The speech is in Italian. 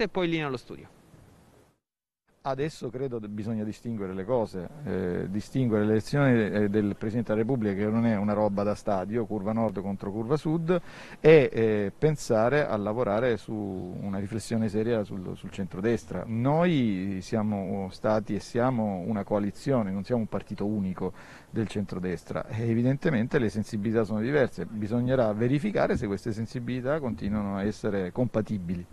e poi lì nello studio. Adesso credo che bisogna distinguere le cose, eh, distinguere l'elezione eh, del Presidente della Repubblica che non è una roba da stadio, curva nord contro curva sud, e eh, pensare a lavorare su una riflessione seria sul, sul centrodestra. Noi siamo stati e siamo una coalizione, non siamo un partito unico del centrodestra e evidentemente le sensibilità sono diverse, bisognerà verificare se queste sensibilità continuano a essere compatibili.